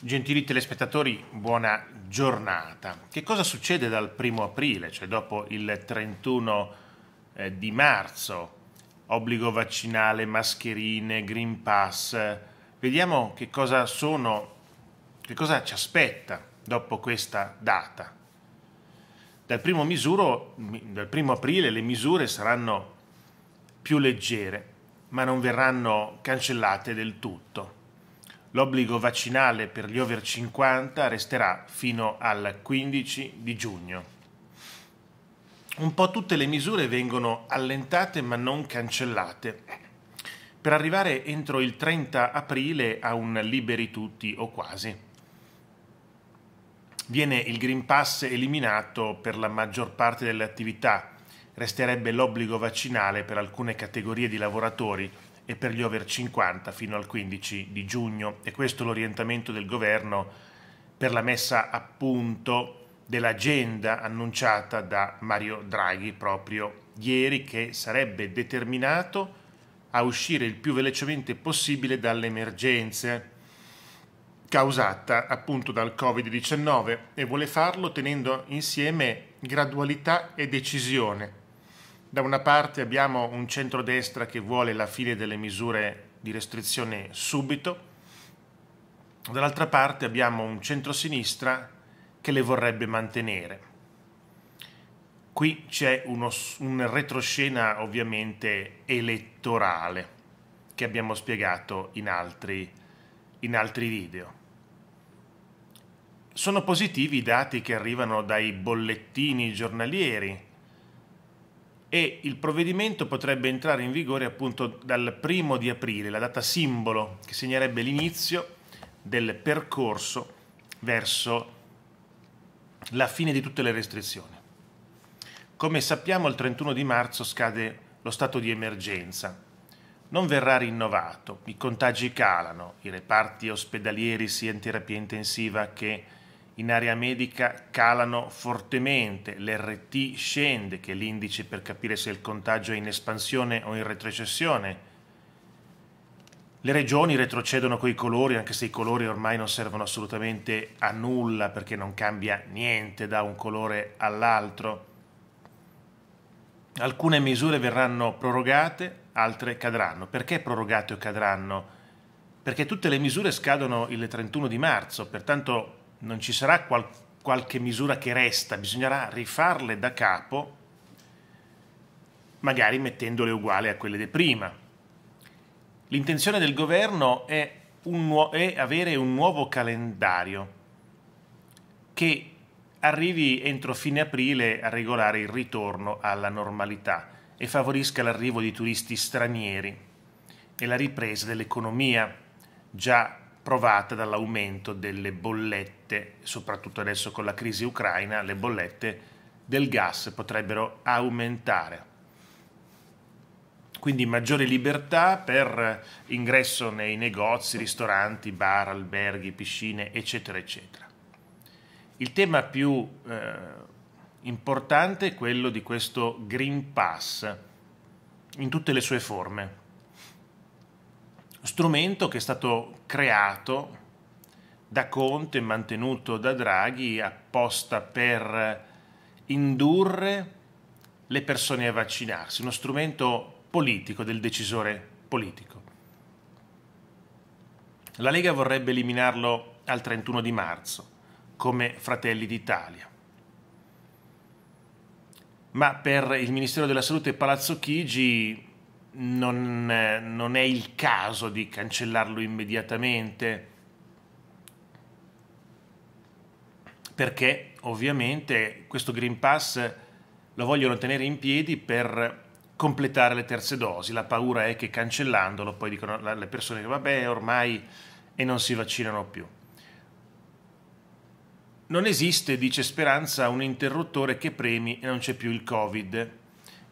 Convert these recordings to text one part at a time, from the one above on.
Gentili telespettatori, buona giornata. Che cosa succede dal primo aprile, cioè dopo il 31 eh, di marzo? Obbligo vaccinale, mascherine, Green Pass. Vediamo che cosa sono, che cosa ci aspetta dopo questa data. Dal primo, misuro, dal primo aprile le misure saranno più leggere, ma non verranno cancellate del tutto L'obbligo vaccinale per gli over 50 resterà fino al 15 di giugno. Un po' tutte le misure vengono allentate ma non cancellate, per arrivare entro il 30 aprile a un liberi tutti o quasi. Viene il Green Pass eliminato per la maggior parte delle attività, resterebbe l'obbligo vaccinale per alcune categorie di lavoratori, e per gli over 50 fino al 15 di giugno e questo è l'orientamento del governo per la messa a punto dell'agenda annunciata da Mario Draghi proprio ieri che sarebbe determinato a uscire il più velocemente possibile dalle emergenze causata appunto dal Covid-19 e vuole farlo tenendo insieme gradualità e decisione da una parte abbiamo un centrodestra che vuole la fine delle misure di restrizione subito, dall'altra parte abbiamo un centrosinistra che le vorrebbe mantenere. Qui c'è uno, un retroscena ovviamente elettorale che abbiamo spiegato in altri, in altri video. Sono positivi i dati che arrivano dai bollettini giornalieri e il provvedimento potrebbe entrare in vigore appunto dal primo di aprile, la data simbolo che segnerebbe l'inizio del percorso verso la fine di tutte le restrizioni. Come sappiamo il 31 di marzo scade lo stato di emergenza, non verrà rinnovato, i contagi calano, i reparti ospedalieri sia in terapia intensiva che in in area medica calano fortemente, l'RT scende, che è l'indice per capire se il contagio è in espansione o in retrocessione. Le regioni retrocedono con i colori, anche se i colori ormai non servono assolutamente a nulla perché non cambia niente da un colore all'altro. Alcune misure verranno prorogate, altre cadranno. Perché prorogate o cadranno? Perché tutte le misure scadono il 31 di marzo, pertanto non ci sarà qual qualche misura che resta, bisognerà rifarle da capo, magari mettendole uguali a quelle di prima. L'intenzione del governo è, è avere un nuovo calendario che arrivi entro fine aprile a regolare il ritorno alla normalità e favorisca l'arrivo di turisti stranieri e la ripresa dell'economia già provata dall'aumento delle bollette, soprattutto adesso con la crisi ucraina, le bollette del gas potrebbero aumentare. Quindi maggiore libertà per ingresso nei negozi, ristoranti, bar, alberghi, piscine, eccetera, eccetera. Il tema più eh, importante è quello di questo Green Pass in tutte le sue forme strumento che è stato creato da Conte, e mantenuto da Draghi, apposta per indurre le persone a vaccinarsi, uno strumento politico del decisore politico. La Lega vorrebbe eliminarlo al 31 di marzo, come Fratelli d'Italia. Ma per il Ministero della Salute e Palazzo Chigi non è, eh, non è il caso di cancellarlo immediatamente perché ovviamente questo Green Pass lo vogliono tenere in piedi per completare le terze dosi. La paura è che cancellandolo poi dicono alle persone che vabbè ormai e non si vaccinano più. Non esiste, dice Speranza, un interruttore che premi e non c'è più il Covid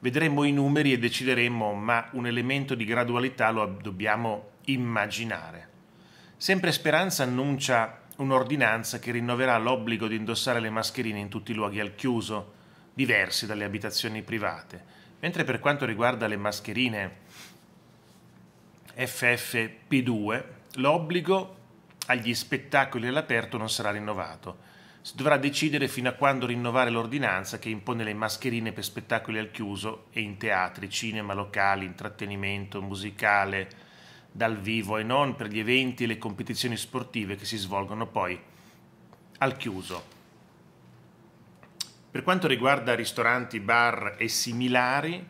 vedremo i numeri e decideremo, ma un elemento di gradualità lo dobbiamo immaginare. Sempre Speranza annuncia un'ordinanza che rinnoverà l'obbligo di indossare le mascherine in tutti i luoghi al chiuso, diversi dalle abitazioni private, mentre per quanto riguarda le mascherine FFP2, l'obbligo agli spettacoli all'aperto non sarà rinnovato si dovrà decidere fino a quando rinnovare l'ordinanza che impone le mascherine per spettacoli al chiuso e in teatri, cinema, locali, intrattenimento, musicale, dal vivo e non per gli eventi e le competizioni sportive che si svolgono poi al chiuso. Per quanto riguarda ristoranti, bar e similari,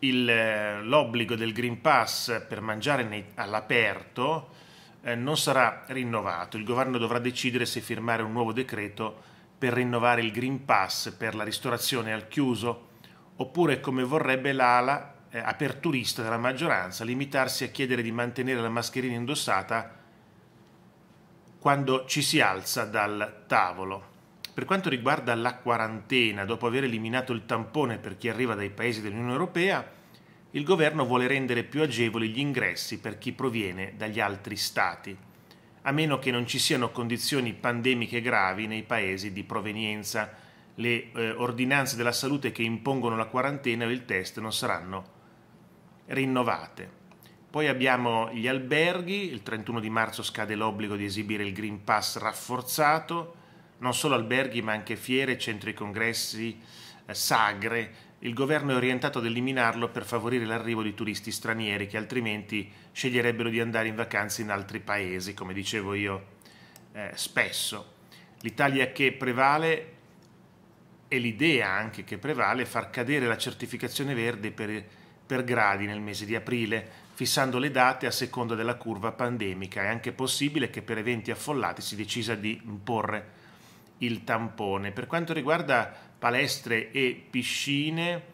il, eh, l'obbligo del Green Pass per mangiare nei, all'aperto eh, non sarà rinnovato. Il governo dovrà decidere se firmare un nuovo decreto per rinnovare il Green Pass per la ristorazione al chiuso, oppure, come vorrebbe l'ala eh, aperturista della maggioranza, limitarsi a chiedere di mantenere la mascherina indossata quando ci si alza dal tavolo. Per quanto riguarda la quarantena, dopo aver eliminato il tampone per chi arriva dai paesi dell'Unione Europea, il governo vuole rendere più agevoli gli ingressi per chi proviene dagli altri stati, a meno che non ci siano condizioni pandemiche gravi nei paesi di provenienza. Le eh, ordinanze della salute che impongono la quarantena o il test non saranno rinnovate. Poi abbiamo gli alberghi, il 31 di marzo scade l'obbligo di esibire il Green Pass rafforzato, non solo alberghi ma anche fiere, centri congressi, eh, sagre il governo è orientato ad eliminarlo per favorire l'arrivo di turisti stranieri che altrimenti sceglierebbero di andare in vacanze in altri paesi, come dicevo io eh, spesso. L'Italia che prevale e l'idea anche che prevale è far cadere la certificazione verde per, per gradi nel mese di aprile, fissando le date a seconda della curva pandemica. È anche possibile che per eventi affollati si decida di imporre il tampone. Per quanto riguarda palestre e piscine,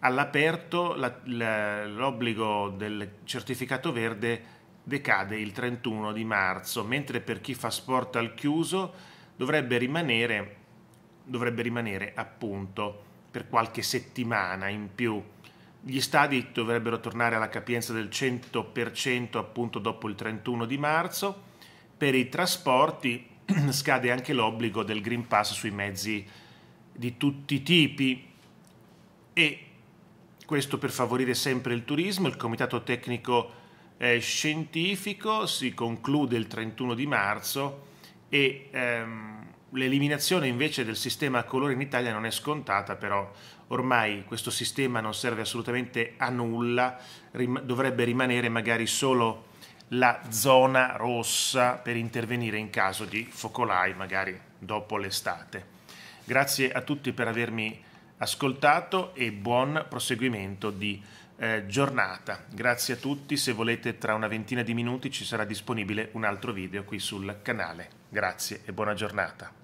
all'aperto la, la, l'obbligo del certificato verde decade il 31 di marzo, mentre per chi fa sport al chiuso dovrebbe rimanere, dovrebbe rimanere appunto per qualche settimana in più. Gli stadi dovrebbero tornare alla capienza del 100% appunto dopo il 31 di marzo. Per i trasporti scade anche l'obbligo del Green Pass sui mezzi di tutti i tipi e questo per favorire sempre il turismo. Il Comitato Tecnico eh, Scientifico si conclude il 31 di marzo e ehm, l'eliminazione invece del sistema a colore in Italia non è scontata, però ormai questo sistema non serve assolutamente a nulla, rim- dovrebbe rimanere magari solo la zona rossa per intervenire in caso di focolai, magari dopo l'estate. Grazie a tutti per avermi ascoltato e buon proseguimento di eh, giornata. Grazie a tutti, se volete tra una ventina di minuti ci sarà disponibile un altro video qui sul canale. Grazie e buona giornata.